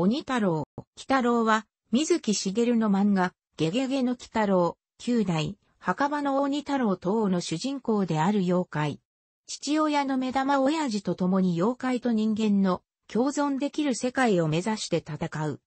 鬼太郎、鬼太郎は、水木しげるの漫画、ゲゲゲの鬼太郎、九代、墓場の鬼太郎等の主人公である妖怪。父親の目玉親父と共に妖怪と人間の共存できる世界を目指して戦う。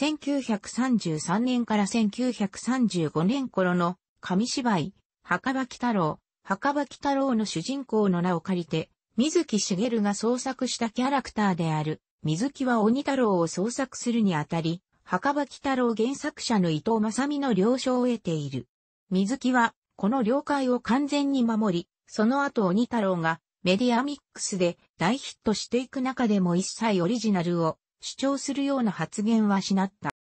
1933年から1935年頃の紙芝居、墓場鬼太郎、墓場鬼太郎の主人公の名を借りて、水木しげるが創作したキャラクターである水木は鬼太郎を創作するにあたり、墓場鬼太郎原作者の伊藤正美の了承を得ている。水木は、この了解を完全に守り、その後鬼太郎がメディアミックスで大ヒットしていく中でも一切オリジナルを主張するような発言はしなった。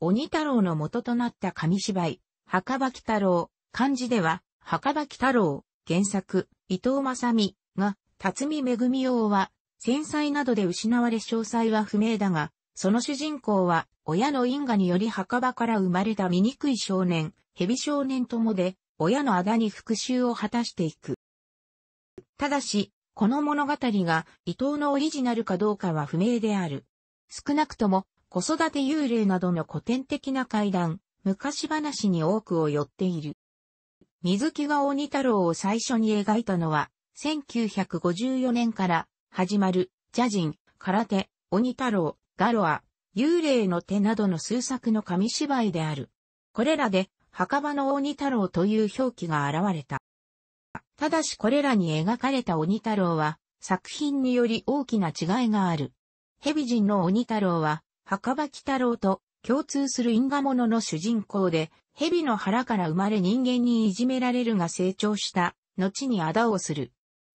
鬼太郎の元となった紙芝居、墓場鬼太郎、漢字では、墓場鬼太郎、原作、伊藤正美が、辰巳恵洋は、戦災などで失われ詳細は不明だが、その主人公は、親の因果により墓場から生まれた醜い少年、蛇少年ともで、親の仇に復讐を果たしていく。ただし、この物語が伊藤のオリジナルかどうかは不明である。少なくとも、子育て幽霊などの古典的な怪談、昔話に多くを寄っている。水木が鬼太郎を最初に描いたのは、1954年から始まる、邪人、空手、鬼太郎、ガロア、幽霊の手などの数作の紙芝居である。これらで、墓場の鬼太郎という表記が現れた。ただしこれらに描かれた鬼太郎は、作品により大きな違いがある。蛇人の鬼太郎は、墓場鬼太郎と共通する因果物の主人公で、蛇の腹から生まれ人間にいじめられるが成長した、後に仇をする。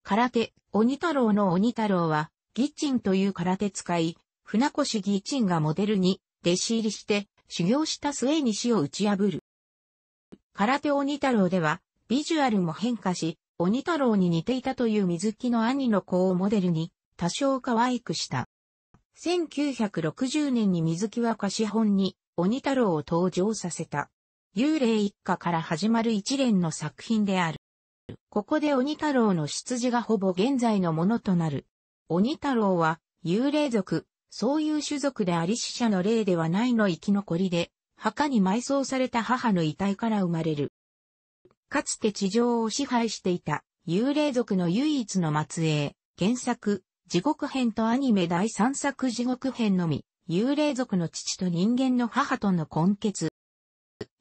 空手、鬼太郎の鬼太郎は、義ンという空手使い、船越義ンがモデルに、弟子入りして、修行した末に死を打ち破る。空手鬼太郎では、ビジュアルも変化し、鬼太郎に似ていたという水木の兄の子をモデルに、多少可愛くした。1960年に水木は貸本に、鬼太郎を登場させた。幽霊一家から始まる一連の作品である。ここで鬼太郎の出自がほぼ現在のものとなる。鬼太郎は、幽霊族、そういう種族であり死者の霊ではないの生き残りで、墓に埋葬された母の遺体から生まれる。かつて地上を支配していた幽霊族の唯一の末裔、原作、地獄編とアニメ第3作地獄編のみ、幽霊族の父と人間の母との根結。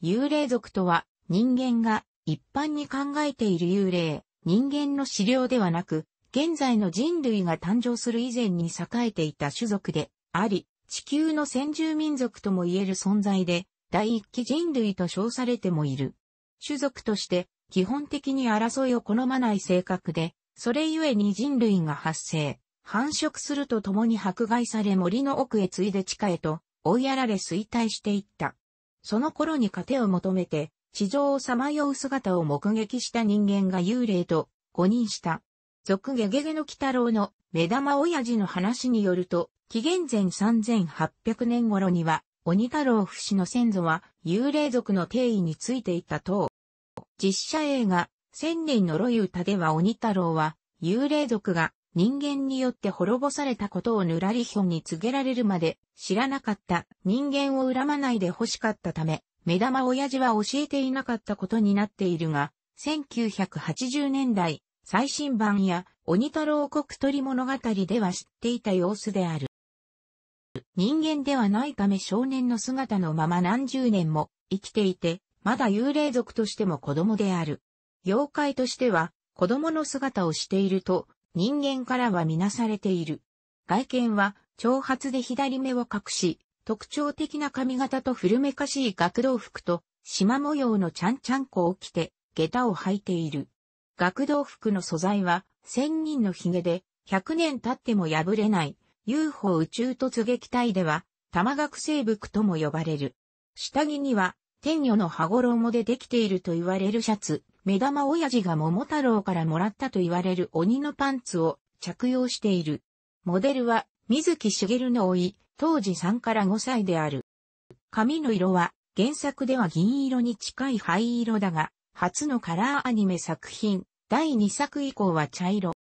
幽霊族とは、人間が一般に考えている幽霊、人間の資料ではなく、現在の人類が誕生する以前に栄えていた種族であり、地球の先住民族とも言える存在で、第一期人類と称されてもいる。種族として、基本的に争いを好まない性格で、それゆえに人類が発生、繁殖するとともに迫害され森の奥へ継いで地下へと、追いやられ衰退していった。その頃に糧を求めて、地上をさまよう姿を目撃した人間が幽霊と誤認した。俗ゲゲゲの鬼太郎の目玉親父の話によると、紀元前3800年頃には、鬼太郎不死の先祖は幽霊族の定位についていたと、実写映画、千年のロユ歌では鬼太郎は、幽霊族が人間によって滅ぼされたことをぬらりひょんに告げられるまで知らなかった人間を恨まないで欲しかったため、目玉親父は教えていなかったことになっているが、1980年代、最新版や鬼太郎国鳥物語では知っていた様子である。人間ではないため少年の姿のまま何十年も生きていて、まだ幽霊族としても子供である。妖怪としては子供の姿をしていると人間からはみなされている。外見は長髪で左目を隠し、特徴的な髪型と古めかしい学童服と、縞模様のちゃんちゃんこを着て、下駄を履いている。学童服の素材は、千人の髭で、100年経っても破れない、UFO 宇宙突撃隊では、玉学生服とも呼ばれる。下着には、天女の羽衣でできていると言われるシャツ、目玉親父が桃太郎からもらったと言われる鬼のパンツを着用している。モデルは、水木しげるの老い、当時3から5歳である。髪の色は原作では銀色に近い灰色だが、初のカラーアニメ作品、第2作以降は茶色。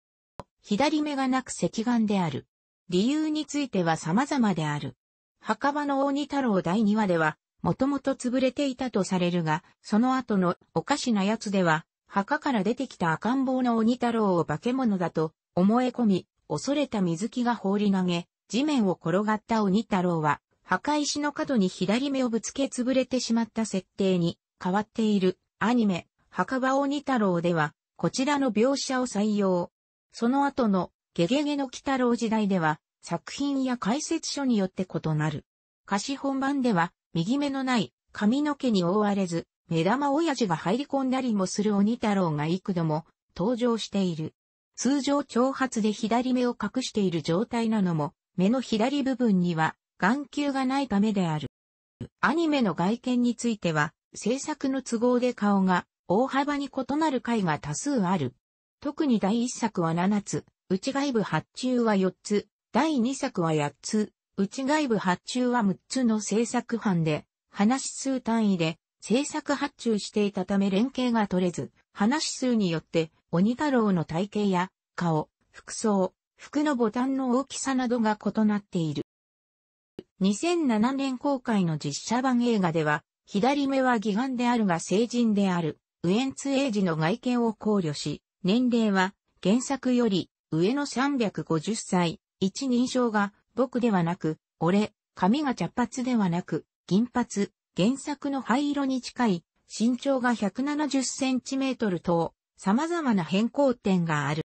左目がなく赤眼である。理由については様々である。墓場の大二太郎第2話では、もともと潰れていたとされるが、その後のおかしなやつでは、墓から出てきた赤ん坊の鬼太郎を化け物だと思い込み、恐れた水木が放り投げ、地面を転がった鬼太郎は、墓石の角に左目をぶつけ潰れてしまった設定に変わっているアニメ、墓場鬼太郎では、こちらの描写を採用。その後のゲゲゲの鬼太郎時代では、作品や解説書によって異なる。歌詞本番では、右目のない髪の毛に覆われず、目玉親父が入り込んだりもする鬼太郎が幾度も登場している。通常長髪で左目を隠している状態なのも、目の左部分には眼球がないためである。アニメの外見については、制作の都合で顔が大幅に異なる回が多数ある。特に第1作は7つ、内外部発注は4つ、第2作は8つ、内外部発注は6つの制作班で、話数単位で制作発注していたため連携が取れず、話数によって鬼太郎の体型や顔、服装、服のボタンの大きさなどが異なっている。2007年公開の実写版映画では、左目は義眼であるが成人である、ウエンツエイジの外見を考慮し、年齢は原作より上の350歳、一人称が僕ではなく、俺、髪が茶髪ではなく、銀髪、原作の灰色に近い、身長が170センチメートル等、様々な変更点がある。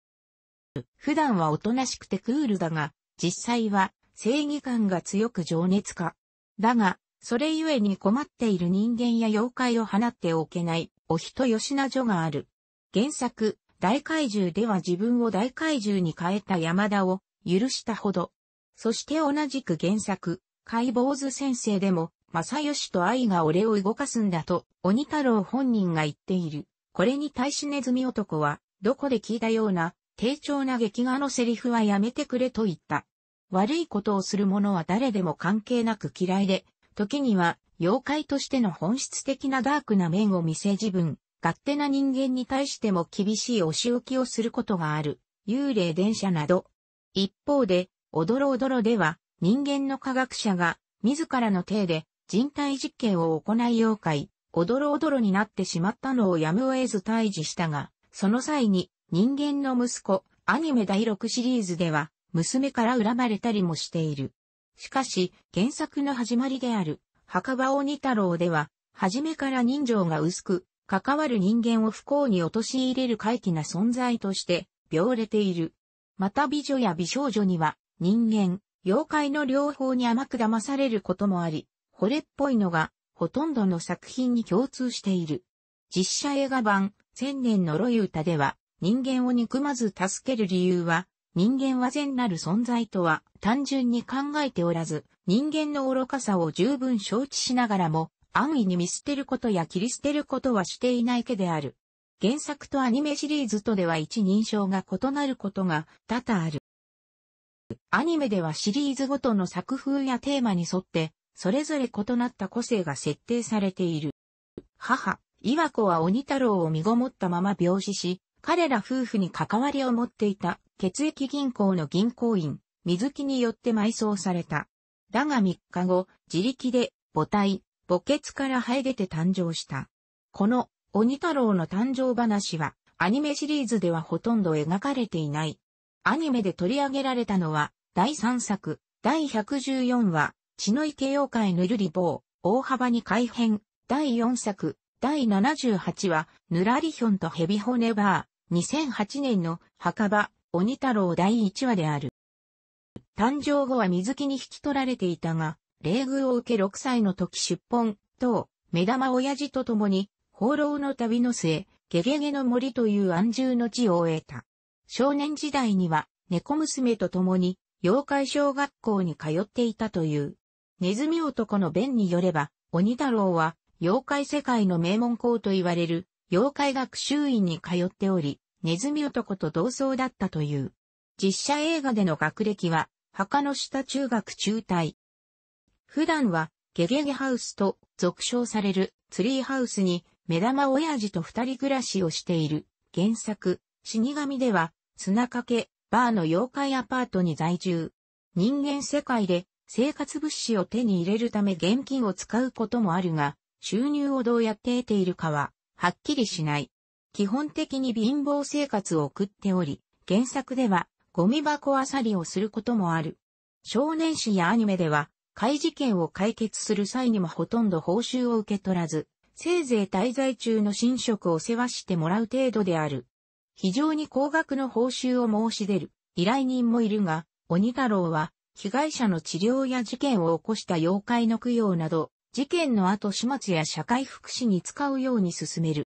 普段はおとなしくてクールだが、実際は正義感が強く情熱家。だが、それゆえに困っている人間や妖怪を放っておけない、お人よしな女がある。原作、大怪獣では自分を大怪獣に変えた山田を許したほど。そして同じく原作、解剖図先生でも、正義と愛が俺を動かすんだと、鬼太郎本人が言っている。これに対しネズミ男は、どこで聞いたような、丁重な劇画のセリフはやめてくれと言った。悪いことをする者は誰でも関係なく嫌いで、時には妖怪としての本質的なダークな面を見せ自分、勝手な人間に対しても厳しいお仕置きをすることがある、幽霊電車など。一方で、おどろおどろでは、人間の科学者が、自らの体で、人体実験を行い妖怪、おどろおどろになってしまったのをやむを得ず退治したが、その際に、人間の息子、アニメ第6シリーズでは、娘から恨まれたりもしている。しかし、原作の始まりである、墓場鬼太郎では、初めから人情が薄く、関わる人間を不幸に陥れる怪奇な存在として、病れている。また美女や美少女には、人間、妖怪の両方に甘く騙されることもあり、惚れっぽいのが、ほとんどの作品に共通している。実写映画版、千年呪い歌では、人間を憎まず助ける理由は、人間は善なる存在とは単純に考えておらず、人間の愚かさを十分承知しながらも、安易に見捨てることや切り捨てることはしていないけである。原作とアニメシリーズとでは一人称が異なることが多々ある。アニメではシリーズごとの作風やテーマに沿って、それぞれ異なった個性が設定されている。母、岩子は鬼太郎を身ごもったまま病死し、彼ら夫婦に関わりを持っていた血液銀行の銀行員、水木によって埋葬された。だが3日後、自力で母体、墓穴から生え出て誕生した。この鬼太郎の誕生話はアニメシリーズではほとんど描かれていない。アニメで取り上げられたのは第3作、第114話、血の池妖怪ぬるり棒、大幅に改変、第4作、第78話、ぬらりひょんとヘビホネバ2008年の墓場、鬼太郎第1話である。誕生後は水木に引き取られていたが、礼遇を受け6歳の時出本、と、目玉親父と共に、放浪の旅の末、ゲゲゲの森という安住の地を終えた。少年時代には、猫娘と共に、妖怪小学校に通っていたという。ネズミ男の弁によれば、鬼太郎は、妖怪世界の名門校と言われる、妖怪学習院に通っており、ネズミ男と同窓だったという。実写映画での学歴は、墓の下中学中退。普段は、ゲゲゲハウスと俗称されるツリーハウスに目玉親父と二人暮らしをしている原作、死神では砂掛け、バーの妖怪アパートに在住。人間世界で生活物資を手に入れるため現金を使うこともあるが、収入をどうやって得ているかは、はっきりしない。基本的に貧乏生活を送っており、原作ではゴミ箱あさりをすることもある。少年誌やアニメでは、怪事件を解決する際にもほとんど報酬を受け取らず、せいぜい滞在中の寝食を世話してもらう程度である。非常に高額の報酬を申し出る依頼人もいるが、鬼太郎は被害者の治療や事件を起こした妖怪の供養など、事件の後始末や社会福祉に使うように進める。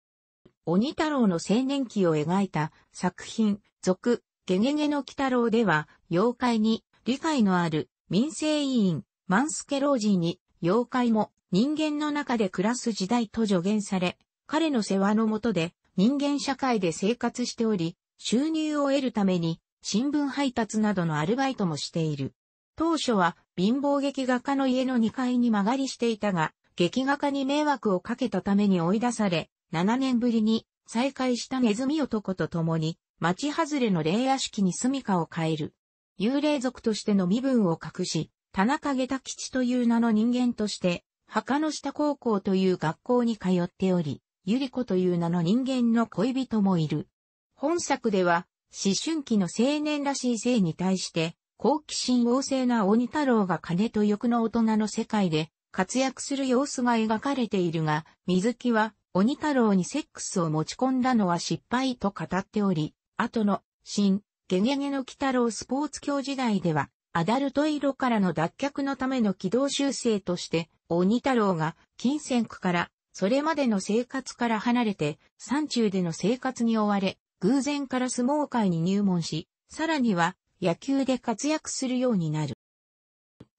鬼太郎の青年期を描いた作品、続、ゲゲゲの鬼太郎では、妖怪に理解のある民生委員、マンスケ老人に、妖怪も人間の中で暮らす時代と助言され、彼の世話のもとで人間社会で生活しており、収入を得るために新聞配達などのアルバイトもしている。当初は貧乏劇画家の家の2階に曲がりしていたが、劇画家に迷惑をかけたために追い出され、7年ぶりに再会したネズミ男と共に、町外れの霊屋敷に住処を変える。幽霊族としての身分を隠し、田中下駄吉という名の人間として、墓の下高校という学校に通っており、ゆり子という名の人間の恋人もいる。本作では、思春期の青年らしい性に対して、好奇心旺盛な鬼太郎が金と欲の大人の世界で活躍する様子が描かれているが、水木は鬼太郎にセックスを持ち込んだのは失敗と語っており、後の、新、ゲゲゲの鬼太郎スポーツ教時代では、アダルト色からの脱却のための軌道修正として、鬼太郎が金銭区から、それまでの生活から離れて、山中での生活に追われ、偶然から相撲界に入門し、さらには野球で活躍するようになる。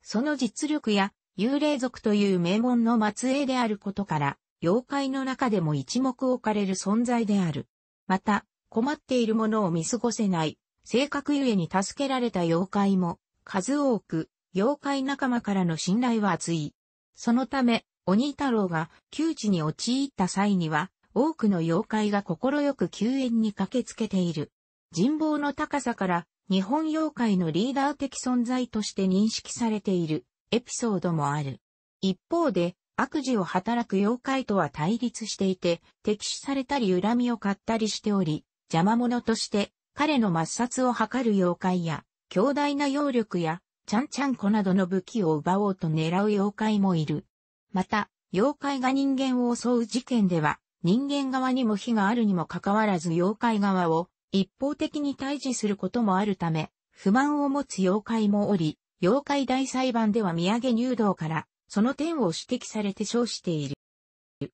その実力や幽霊族という名門の末裔であることから、妖怪の中でも一目置かれる存在である。また、困っているものを見過ごせない、性格ゆえに助けられた妖怪も、数多く、妖怪仲間からの信頼は厚い。そのため、鬼太郎が窮地に陥った際には、多くの妖怪が快く救援に駆けつけている。人望の高さから、日本妖怪のリーダー的存在として認識されているエピソードもある。一方で、悪事を働く妖怪とは対立していて、敵視されたり恨みを買ったりしており、邪魔者として彼の抹殺を図る妖怪や、強大な妖力や、ちゃんちゃんこなどの武器を奪おうと狙う妖怪もいる。また、妖怪が人間を襲う事件では、人間側にも非があるにもかかわらず妖怪側を一方的に退治することもあるため、不満を持つ妖怪もおり、妖怪大裁判では土産入道からその点を指摘されて称している。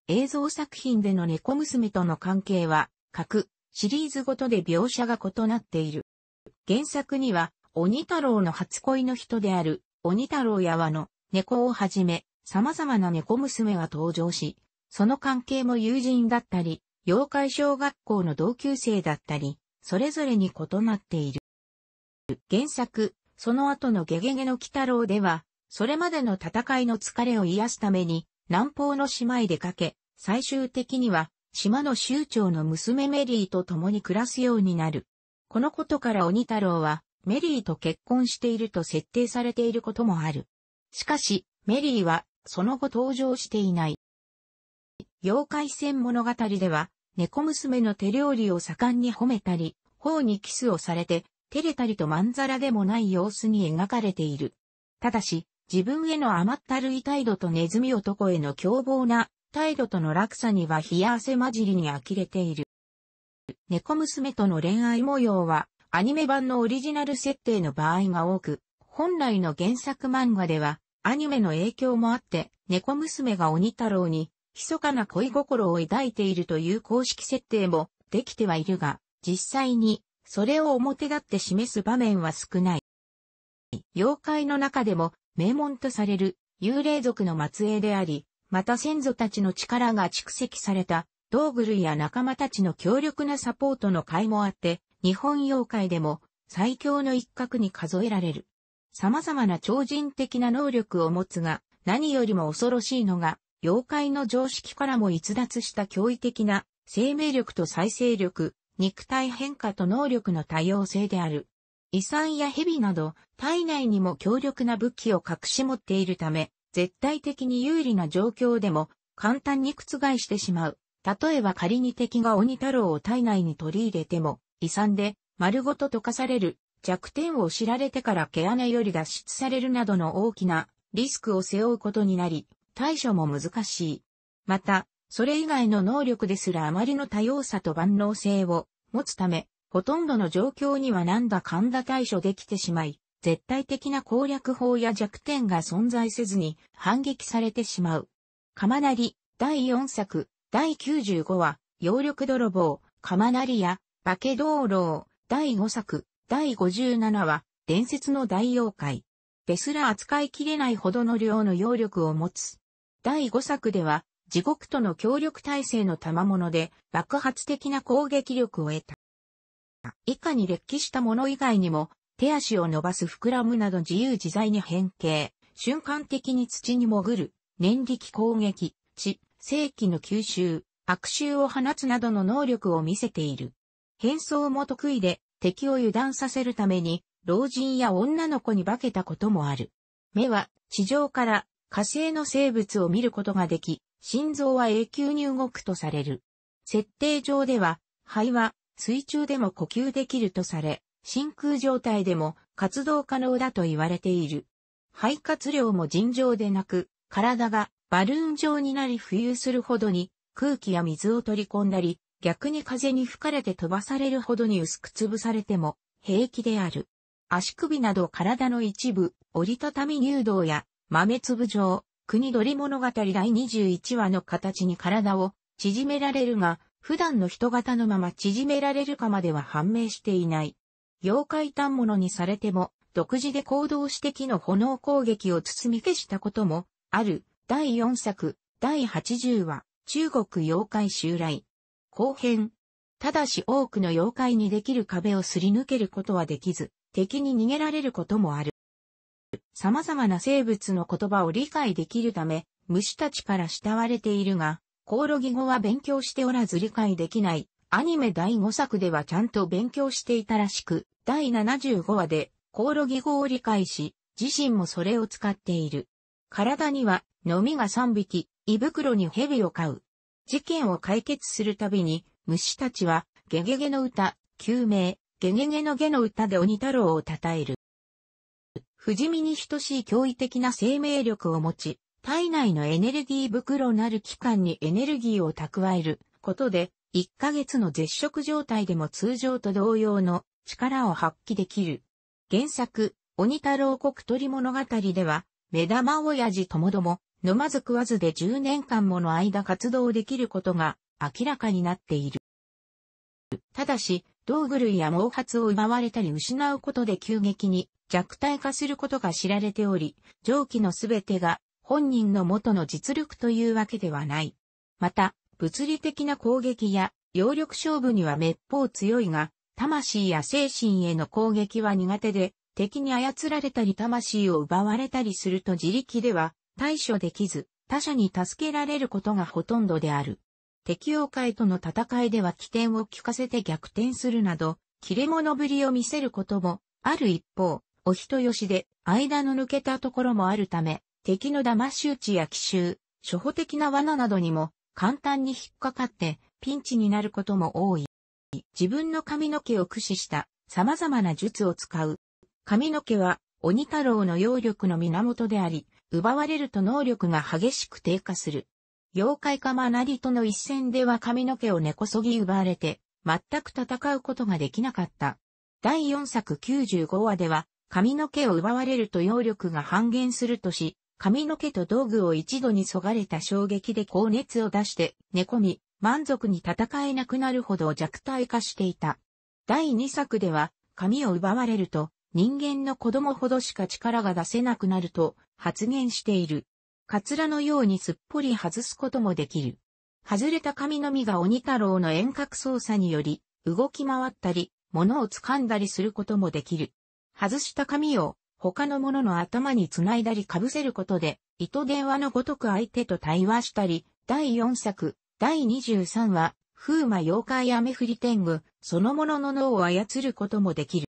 映像作品での猫娘との関係は、各シリーズごとで描写が異なっている。原作には、鬼太郎の初恋の人である、鬼太郎や和の猫をはじめ、様々な猫娘が登場し、その関係も友人だったり、妖怪小学校の同級生だったり、それぞれに異なっている。原作、その後のゲゲゲの鬼太郎では、それまでの戦いの疲れを癒すために、南方の島へ出かけ、最終的には、島の州長の娘メリーと共に暮らすようになる。このことから鬼太郎は、メリーと結婚していると設定されていることもある。しかし、メリーは、その後登場していない。妖怪戦物語では、猫娘の手料理を盛んに褒めたり、頬にキスをされて、照れたりとまんざらでもない様子に描かれている。ただし、自分への甘ったるい態度とネズミ男への凶暴な態度との落差には冷や汗混じりに呆れている。猫娘との恋愛模様はアニメ版のオリジナル設定の場合が多く、本来の原作漫画ではアニメの影響もあって猫娘が鬼太郎に密かな恋心を抱いているという公式設定もできてはいるが、実際にそれを表立って示す場面は少ない。妖怪の中でも名門とされる幽霊族の末裔であり、また先祖たちの力が蓄積された、道具類や仲間たちの強力なサポートの甲斐もあって、日本妖怪でも最強の一角に数えられる。様々な超人的な能力を持つが、何よりも恐ろしいのが、妖怪の常識からも逸脱した驚異的な生命力と再生力、肉体変化と能力の多様性である。遺産や蛇など体内にも強力な武器を隠し持っているため、絶対的に有利な状況でも簡単に覆してしまう。例えば仮に敵が鬼太郎を体内に取り入れても、遺産で丸ごと溶かされる、弱点を知られてから毛穴より脱出されるなどの大きなリスクを背負うことになり、対処も難しい。また、それ以外の能力ですらあまりの多様さと万能性を持つため、ほとんどの状況にはなんだかんだ対処できてしまい、絶対的な攻略法や弱点が存在せずに反撃されてしまう。釜なり、第4作、第95話、揚力泥棒、釜なりや、化け道路、第5作、第57話、伝説の大妖怪。ですら扱いきれないほどの量の揚力を持つ。第5作では、地獄との協力体制の賜物で爆発的な攻撃力を得た。以下に劣気したもの以外にも、手足を伸ばす膨らむなど自由自在に変形、瞬間的に土に潜る、念力攻撃、血、正気の吸収、悪臭を放つなどの能力を見せている。変装も得意で、敵を油断させるために、老人や女の子に化けたこともある。目は、地上から火星の生物を見ることができ、心臓は永久に動くとされる。設定上では、肺は水中でも呼吸できるとされ、真空状態でも活動可能だと言われている。肺活量も尋常でなく、体がバルーン状になり浮遊するほどに空気や水を取り込んだり、逆に風に吹かれて飛ばされるほどに薄く潰されても平気である。足首など体の一部、折りたたみ入道や豆粒状、国鳥物語第21話の形に体を縮められるが、普段の人型のまま縮められるかまでは判明していない。妖怪端物にされても、独自で行動して木の炎攻撃を包み消したことも、ある、第4作、第80話、中国妖怪襲来。後編。ただし多くの妖怪にできる壁をすり抜けることはできず、敵に逃げられることもある。様々な生物の言葉を理解できるため、虫たちから慕われているが、コオロギ語は勉強しておらず理解できない。アニメ第5作ではちゃんと勉強していたらしく、第75話でコオロギ語を理解し、自身もそれを使っている。体には、のみが3匹、胃袋に蛇を飼う。事件を解決するたびに、虫たちは、ゲゲゲの歌、救命、ゲゲゲのゲの歌で鬼太郎を称える。不死身に等しい驚異的な生命力を持ち、体内のエネルギー袋なる器官にエネルギーを蓄えることで、1ヶ月の絶食状態でも通常と同様の力を発揮できる。原作、鬼太郎国鳥物語では、目玉親父ともども、飲まず食わずで10年間もの間活動できることが明らかになっている。ただし、道具類や毛髪を奪われたり失うことで急激に弱体化することが知られており、蒸気のすべてが本人の元の実力というわけではない。また、物理的な攻撃や、揚力勝負には滅法強いが、魂や精神への攻撃は苦手で、敵に操られたり魂を奪われたりすると自力では対処できず、他者に助けられることがほとんどである。敵妖怪との戦いでは起点を利かせて逆転するなど、切れ者ぶりを見せることも、ある一方、お人よしで、間の抜けたところもあるため、敵の騙し討ちや奇襲、初歩的な罠などにも簡単に引っかかってピンチになることも多い。自分の髪の毛を駆使した様々な術を使う。髪の毛は鬼太郎の揚力の源であり、奪われると能力が激しく低下する。妖怪かまなりとの一戦では髪の毛を根こそぎ奪われて、全く戦うことができなかった。第4作95話では、髪の毛を奪われると揚力が半減するとし、髪の毛と道具を一度にそがれた衝撃で高熱を出して寝込み、満足に戦えなくなるほど弱体化していた。第2作では、髪を奪われると、人間の子供ほどしか力が出せなくなると発言している。カツラのようにすっぽり外すこともできる。外れた髪の実が鬼太郎の遠隔操作により、動き回ったり、物を掴んだりすることもできる。外した髪を他のものの頭につないだり被せることで、糸電話のごとく相手と対話したり、第4作、第23話、風魔妖怪雨降り天狗、そのものの脳を操ることもできる。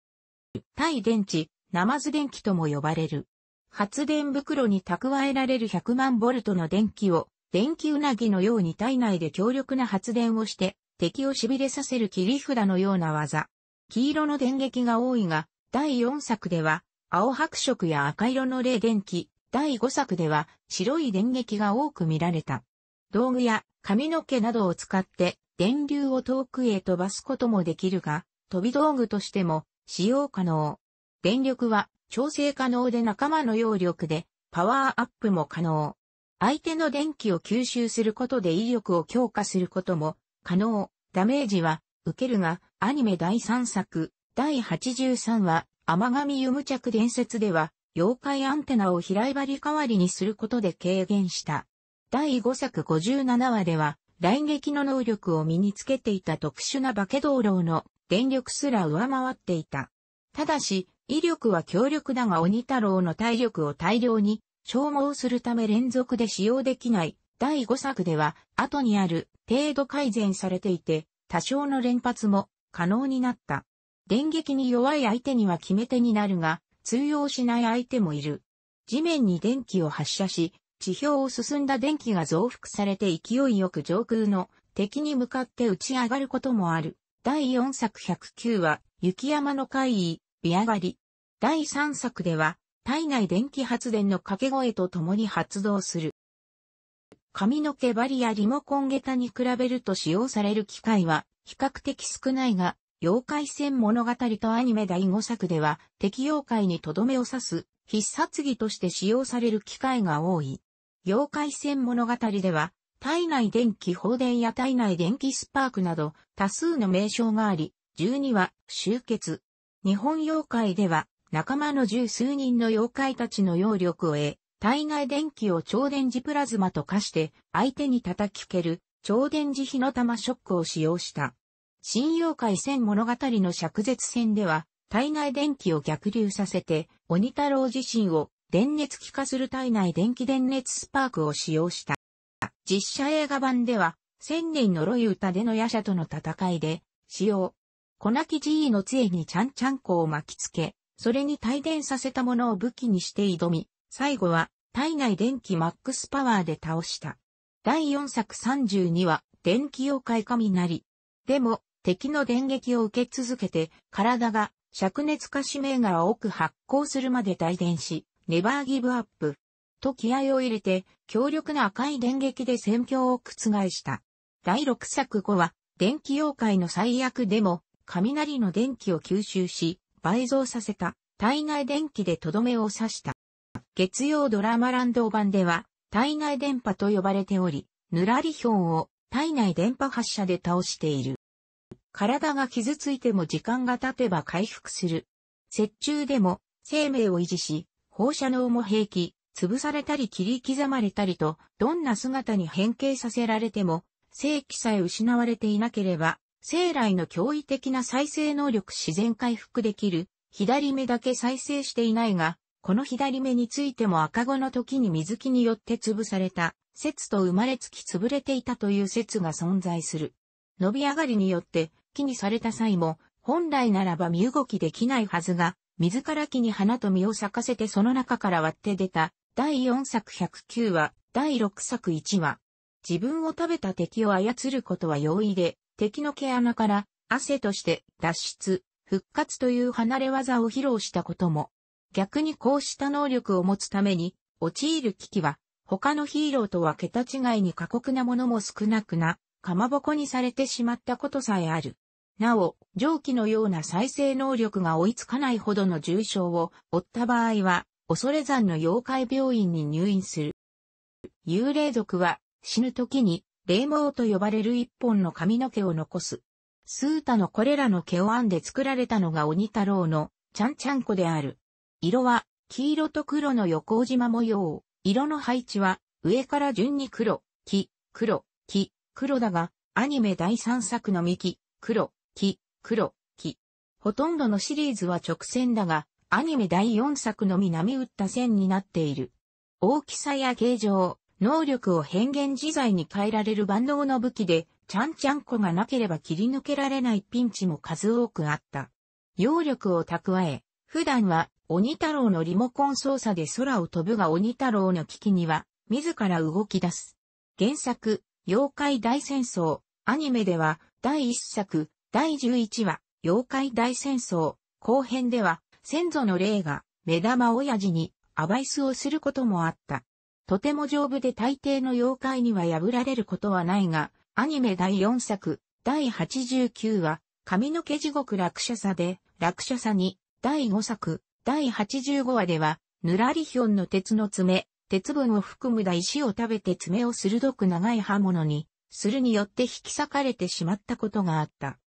対電池、ナマズ電気とも呼ばれる。発電袋に蓄えられる100万ボルトの電気を、電気うなぎのように体内で強力な発電をして、敵を痺れさせる切り札のような技。黄色の電撃が多いが、第4作では、青白色や赤色の霊電気、第5作では白い電撃が多く見られた。道具や髪の毛などを使って電流を遠くへ飛ばすこともできるが、飛び道具としても使用可能。電力は調整可能で仲間の揚力でパワーアップも可能。相手の電気を吸収することで威力を強化することも可能。ダメージは受けるが、アニメ第3作、第83話、甘神湯無着伝説では、妖怪アンテナを平井張り代わりにすることで軽減した。第5作57話では、来撃の能力を身につけていた特殊な化け道路の電力すら上回っていた。ただし、威力は強力だが鬼太郎の体力を大量に消耗するため連続で使用できない第5作では後にある程度改善されていて多少の連発も可能になった。電撃に弱い相手には決め手になるが、通用しない相手もいる。地面に電気を発射し、地表を進んだ電気が増幅されて勢いよく上空の敵に向かって打ち上がることもある。第4作109は、雪山の怪異、ビアガリ。第3作では、体内電気発電の掛け声と共に発動する。髪の毛針やリモコン下駄に比べると使用される機械は比較的少ないが、妖怪戦物語とアニメ第5作では、敵妖怪にとどめを刺す、必殺技として使用される機会が多い。妖怪戦物語では、体内電気放電や体内電気スパークなど、多数の名称があり、12は、集結。日本妖怪では、仲間の十数人の妖怪たちの妖力を得、体内電気を超電磁プラズマと化して、相手に叩き蹴る、超電磁火の玉ショックを使用した。新妖怪戦物語の灼舌戦では、体内電気を逆流させて、鬼太郎自身を電熱気化する体内電気電熱スパークを使用した。実写映画版では、千年呪い歌での夜叉との戦いで、使用。粉木寺医の杖にちゃんちゃんこを巻きつけ、それに帯電させたものを武器にして挑み、最後は体内電気マックスパワーで倒した。第4作32は、電気妖怪神なり。でも、敵の電撃を受け続けて、体が灼熱化し銘柄を多く発光するまで帯電し、ネバーギブアップ。と気合を入れて、強力な赤い電撃で戦況を覆した。第6作後は、電気妖怪の最悪でも、雷の電気を吸収し、倍増させた、体内電気でとどめを刺した。月曜ドラマランド版では、体内電波と呼ばれており、ぬらりひょを体内電波発射で倒している。体が傷ついても時間が経てば回復する。雪中でも生命を維持し、放射能も平気、潰されたり切り刻まれたりと、どんな姿に変形させられても、正規さえ失われていなければ、生来の驚異的な再生能力自然回復できる、左目だけ再生していないが、この左目についても赤子の時に水木によって潰された、説と生まれつき潰れていたという説が存在する。伸び上がりによって木にされた際も、本来ならば身動きできないはずが、自ら木に花と実を咲かせてその中から割って出た、第4作109話、第6作1話。自分を食べた敵を操ることは容易で、敵の毛穴から汗として脱出、復活という離れ技を披露したことも、逆にこうした能力を持つために、陥る危機は、他のヒーローとは桁違いに過酷なものも少なくな、かまぼこにされてしまったことさえある。なお、蒸気のような再生能力が追いつかないほどの重傷を負った場合は、恐れ山の妖怪病院に入院する。幽霊族は死ぬ時に霊毛と呼ばれる一本の髪の毛を残す。スータのこれらの毛を編んで作られたのが鬼太郎のちゃんちゃん子である。色は黄色と黒の横縞模様。色の配置は上から順に黒、黄、黒、黄、黒だが、アニメ第3作の幹、黒、木、黒、木。ほとんどのシリーズは直線だが、アニメ第4作のみ波打った線になっている。大きさや形状、能力を変幻自在に変えられる万能の武器で、ちゃんちゃんこがなければ切り抜けられないピンチも数多くあった。揚力を蓄え、普段は鬼太郎のリモコン操作で空を飛ぶが鬼太郎の危機には、自ら動き出す。原作、妖怪大戦争、アニメでは、第1作、第11話、妖怪大戦争、後編では、先祖の霊が、目玉親父に、アバイスをすることもあった。とても丈夫で大抵の妖怪には破られることはないが、アニメ第4作、第89話、髪の毛地獄落車差で、落車差に、第5作、第85話では、ぬらりひょんの鉄の爪、鉄分を含むだ石を食べて爪を鋭く長い刃物に、するによって引き裂かれてしまったことがあった。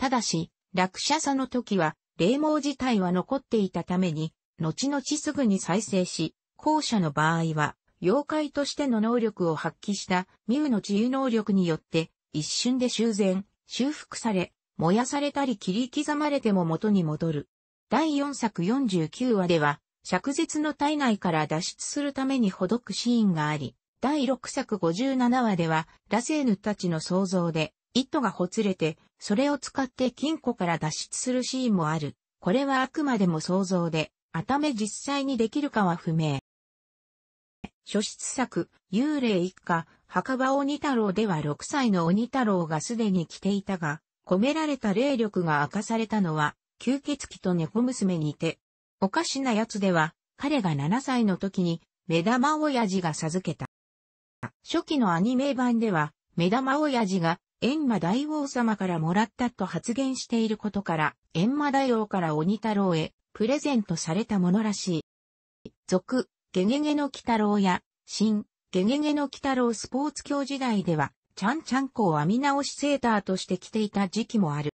ただし、落車差の時は、霊毛自体は残っていたために、後々すぐに再生し、後者の場合は、妖怪としての能力を発揮したミュウの自由能力によって、一瞬で修繕、修復され、燃やされたり切り刻まれても元に戻る。第4作49話では、灼舌の体内から脱出するためにほどくシーンがあり、第6作57話では、ラセーヌたちの想像で、糸がほつれて、それを使って金庫から脱出するシーンもある。これはあくまでも想像で、あため実際にできるかは不明。初出作、幽霊一家、墓場鬼太郎では6歳の鬼太郎がすでに着ていたが、込められた霊力が明かされたのは、吸血鬼と猫娘にいて、おかしな奴では、彼が7歳の時に、目玉親父が授けた。初期のアニメ版では、目玉親父がエンマ大王様からもらったと発言していることから、エンマ大王から鬼太郎へプレゼントされたものらしい。続、ゲゲゲの鬼太郎や、新、ゲゲゲの鬼太郎スポーツ教時代では、ちゃんちゃんこを編み直しセーターとして着ていた時期もある。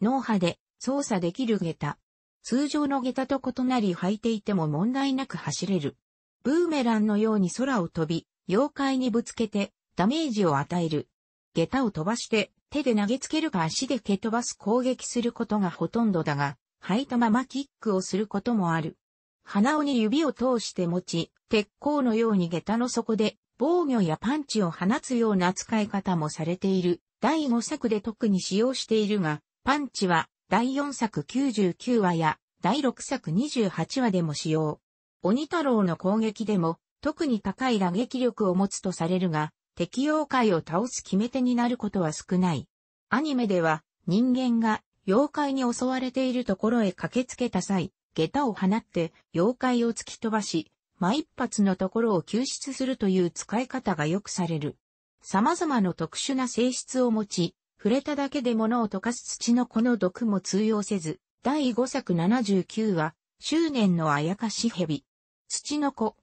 脳波で操作できる下駄。通常の下駄と異なり履いていても問題なく走れる。ブーメランのように空を飛び、妖怪にぶつけてダメージを与える下駄を飛ばして手で投げつけるか足で蹴飛ばす攻撃することがほとんどだが、履いたままキックをすることもある。鼻緒に指を通して持ち、鉄鋼のように下駄の底で防御やパンチを放つような扱い方もされている。第5作で特に使用しているが、パンチは第4作99話や第6作28話でも使用。鬼太郎の攻撃でも特に高い打撃力を持つとされるが、敵妖怪を倒す決め手になることは少ない。アニメでは人間が妖怪に襲われているところへ駆けつけた際、下駄を放って妖怪を突き飛ばし、真一発のところを救出するという使い方がよくされる。様々な特殊な性質を持ち、触れただけで物を溶かす土の子の毒も通用せず、第5作79話、執念のあやかし蛇。土の子。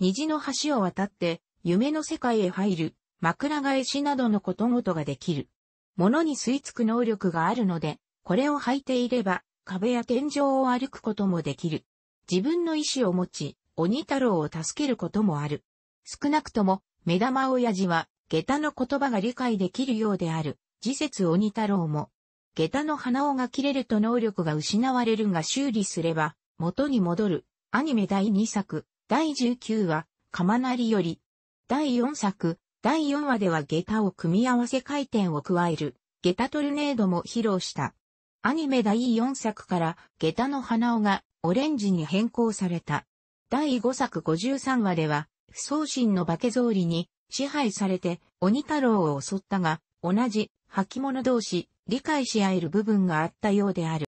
虹の橋を渡って、夢の世界へ入る、枕返しなどのことごとができる。物に吸い付く能力があるので、これを履いていれば、壁や天井を歩くこともできる。自分の意志を持ち、鬼太郎を助けることもある。少なくとも、目玉親父は、下駄の言葉が理解できるようである。次節鬼太郎も、下駄の鼻緒が切れると能力が失われるが修理すれば、元に戻る。アニメ第2作、第19話、釜なりより、第4作、第4話では下駄を組み合わせ回転を加える、下駄トルネードも披露した。アニメ第4作から下駄の鼻緒がオレンジに変更された。第5作53話では、不送心の化け草履に支配されて鬼太郎を襲ったが、同じ履物同士理解し合える部分があったようである。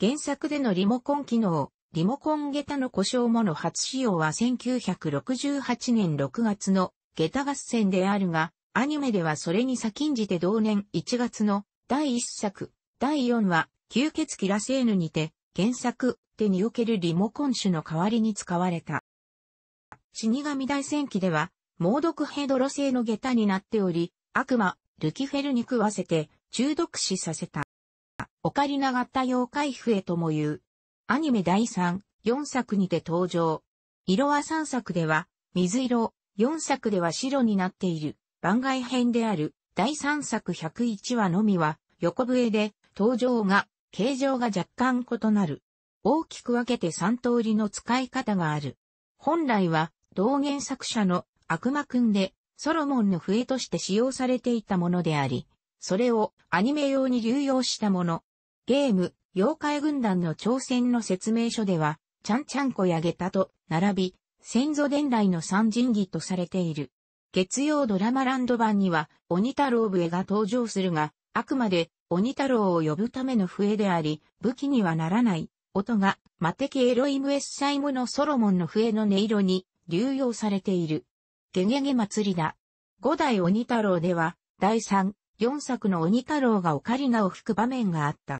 原作でのリモコン機能、リモコン下駄の故障もの初使用は1968年6月の下駄合戦であるが、アニメではそれに先んじて同年1月の第1作、第4話、吸血鬼ラセーヌにて、原作、手におけるリモコン種の代わりに使われた。死神大戦記では、猛毒ヘドロ製の下駄になっており、悪魔、ルキフェルに食わせて中毒死させた。オカリナ型妖怪笛とも言う、アニメ第3、4作にて登場。色は3作では、水色、4作では白になっている、番外編である、第3作101話のみは、横笛で、登場が、形状が若干異なる。大きく分けて3通りの使い方がある。本来は、同原作者の悪魔くんで、ソロモンの笛として使用されていたものであり、それをアニメ用に流用したもの。ゲーム、妖怪軍団の挑戦の説明書では、ちゃんちゃんこやげたと並び、先祖伝来の三神儀とされている。月曜ドラマランド版には、鬼太郎笛が登場するが、あくまで鬼太郎を呼ぶための笛であり、武器にはならない、音が、マテケエロイムエッサイムのソロモンの笛の音色に流用されている。ゲゲゲ祭りだ。五代鬼太郎では、第三、四作の鬼太郎がオカリナを吹く場面があった。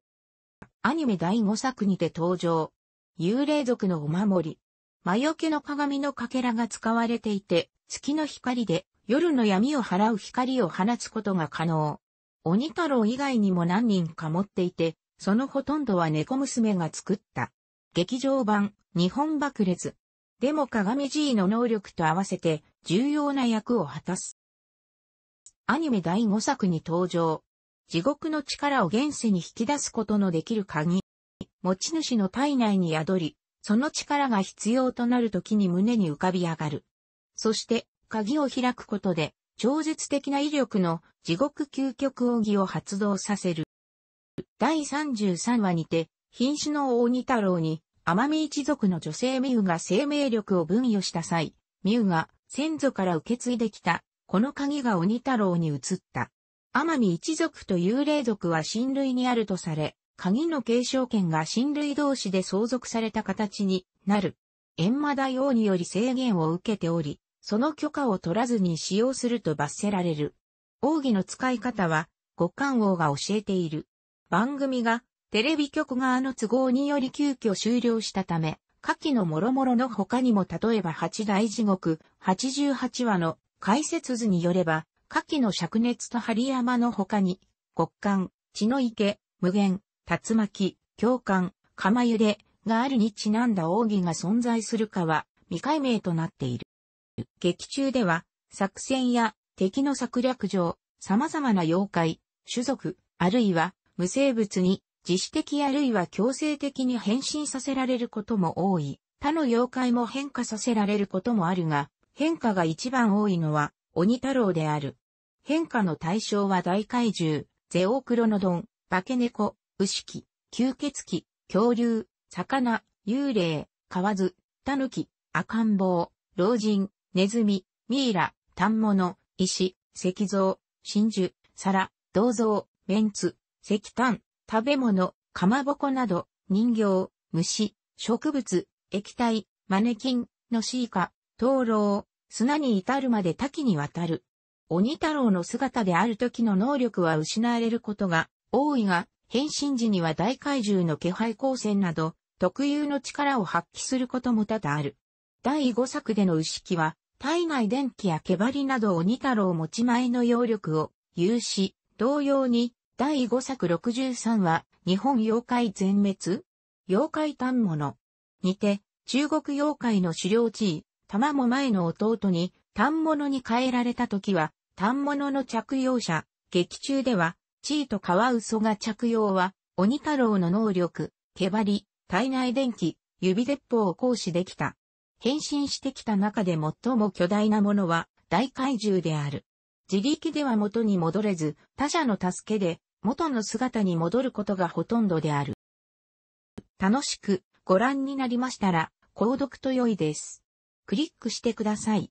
アニメ第5作にて登場。幽霊族のお守り。魔除けの鏡のかけらが使われていて、月の光で夜の闇を払う光を放つことが可能。鬼太郎以外にも何人か持っていて、そのほとんどは猫娘が作った。劇場版、日本爆裂。でも鏡爺の能力と合わせて重要な役を果たす。アニメ第5作に登場。地獄の力を現世に引き出すことのできる鍵。持ち主の体内に宿り、その力が必要となる時に胸に浮かび上がる。そして、鍵を開くことで、超絶的な威力の地獄究極奥義を発動させる。第33話にて、品種の大太郎に、奄美一族の女性ミウが生命力を分与した際、ミウが先祖から受け継いできた、この鍵が鬼太郎に移った。天海一族と幽霊族は親類にあるとされ、鍵の継承権が親類同士で相続された形になる。閻魔大王により制限を受けており、その許可を取らずに使用すると罰せられる。奥義の使い方は、五冠王が教えている。番組が、テレビ局側の都合により急遽終了したため、下記の諸々の他にも例えば八大地獄、八十八話の解説図によれば、下記の灼熱と針山の他に、極寒、血の池、無限、竜巻、共寒、釜揺れがあるにちなんだ奥義が存在するかは未解明となっている。劇中では、作戦や敵の策略上、様々な妖怪、種族、あるいは無生物に自主的あるいは強制的に変身させられることも多い。他の妖怪も変化させられることもあるが、変化が一番多いのは鬼太郎である。変化の対象は大怪獣、ゼオクロノドン、化け猫、牛キ、吸血鬼、恐竜、魚、幽霊、蛙、狸、赤ん坊、老人、ネズミ、ミイラ、反物、石、石像、真珠、皿、銅像、メンツ、石炭、食べ物、かまぼこなど、人形、虫、植物、液体、マネキン、のシーカ、灯籠、砂に至るまで多岐にわたる。鬼太郎の姿である時の能力は失われることが多いが、変身時には大怪獣の気配光線など、特有の力を発揮することも多々ある。第5作での牛木は、体内電気や毛針など鬼太郎持ち前の揚力を有し、同様に、第5作63は、日本妖怪全滅妖怪単物。にて、中国妖怪の狩猟地位、玉も前の弟に、単物に変えられた時は、単物の着用者、劇中では、地位とカワウソが着用は、鬼太郎の能力、毛針、体内電気、指鉄砲を行使できた。変身してきた中で最も巨大なものは、大怪獣である。自力では元に戻れず、他者の助けで、元の姿に戻ることがほとんどである。楽しくご覧になりましたら、購読と良いです。クリックしてください。